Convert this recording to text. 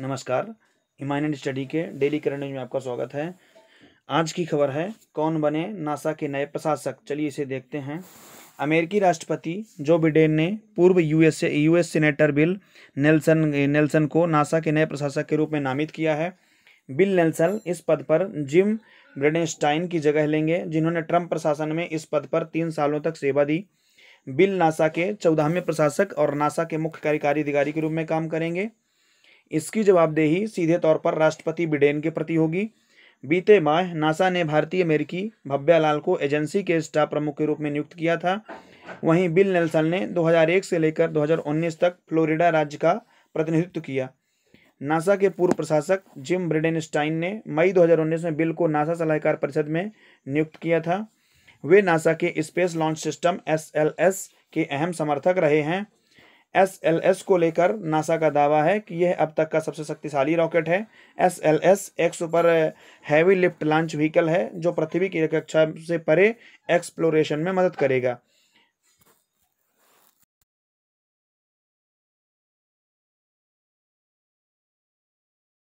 नमस्कार eminent study के daily current news में आपका स्वागत है आज की खबर है कौन बने नासा के नए प्रशासक चलिए इसे देखते हैं अमेरिकी राष्ट्रपति जो बिडेन ने पूर्व US US senator Bill Nelson Nelson को नासा के नए प्रशासक के रूप में नामित किया है बिल नेल्सन इस पद पर जिम ब्रेडेंस्टाइन की जगह लेंगे जिन्होंने ट्रंप प्रशासन में इस पद पर तीन सालों तक सेवा दी बिल नासा के चौदहवें प्रशासक और नासा के मुख्य कार्यकारी अधिकारी के रूप में काम करेंगे इसकी जवाबदेही सीधे तौर पर राष्ट्रपति बिडेन के प्रति होगी बीते माह नासा ने भारतीय अमेरिकी भव्यालाल को एजेंसी के स्टाफ प्रमुख के रूप में नियुक्त किया था वहीं बिल नेल्सन ने 2001 से लेकर 2019 तक फ्लोरिडा राज्य का प्रतिनिधित्व किया नासा के पूर्व प्रशासक जिम ब्रिडेनस्टाइन ने मई 2019 में बिल को नासा सलाहकार परिषद में नियुक्त किया था वे नासा के स्पेस लॉन्च सिस्टम एस के अहम समर्थक रहे हैं एस एल एस को लेकर नासा का दावा है कि यह अब तक का सबसे शक्तिशाली रॉकेट है एस एल एस एक super heavy lift launch vehicle है जो पृथ्वी की कक्षा से परे एक्सप्लोरेशन में मदद करेगा